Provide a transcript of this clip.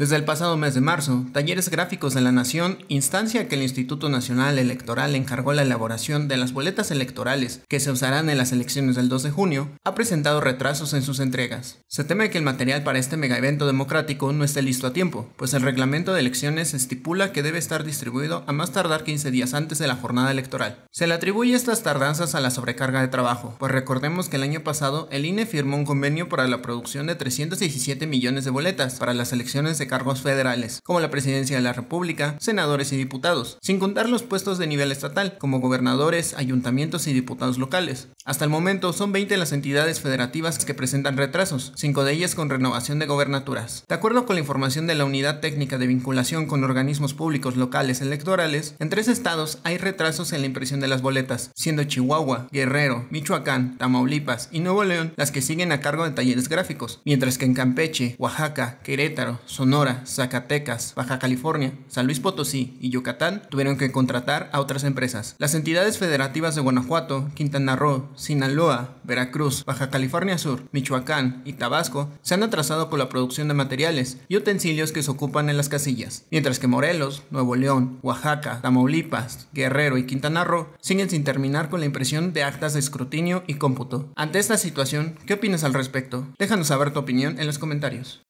Desde el pasado mes de marzo, Talleres Gráficos de la Nación, instancia que el Instituto Nacional Electoral encargó la elaboración de las boletas electorales que se usarán en las elecciones del 2 de junio, ha presentado retrasos en sus entregas. Se teme que el material para este megaevento democrático no esté listo a tiempo, pues el reglamento de elecciones estipula que debe estar distribuido a más tardar 15 días antes de la jornada electoral. Se le atribuye estas tardanzas a la sobrecarga de trabajo, pues recordemos que el año pasado el INE firmó un convenio para la producción de 317 millones de boletas para las elecciones de cargos federales, como la presidencia de la República, senadores y diputados, sin contar los puestos de nivel estatal, como gobernadores, ayuntamientos y diputados locales. Hasta el momento son 20 las entidades federativas que presentan retrasos, 5 de ellas con renovación de gobernaturas. De acuerdo con la información de la Unidad Técnica de Vinculación con Organismos Públicos Locales Electorales, en tres estados hay retrasos en la impresión de las boletas, siendo Chihuahua, Guerrero, Michoacán, Tamaulipas y Nuevo León las que siguen a cargo de talleres gráficos, mientras que en Campeche, Oaxaca, Querétaro, Sonora, Zacatecas, Baja California, San Luis Potosí y Yucatán tuvieron que contratar a otras empresas. Las entidades federativas de Guanajuato, Quintana Roo, Sinaloa, Veracruz, Baja California Sur, Michoacán y Tabasco se han atrasado con la producción de materiales y utensilios que se ocupan en las casillas, mientras que Morelos, Nuevo León, Oaxaca, Tamaulipas, Guerrero y Quintana Roo siguen sin terminar con la impresión de actas de escrutinio y cómputo. Ante esta situación, ¿qué opinas al respecto? Déjanos saber tu opinión en los comentarios.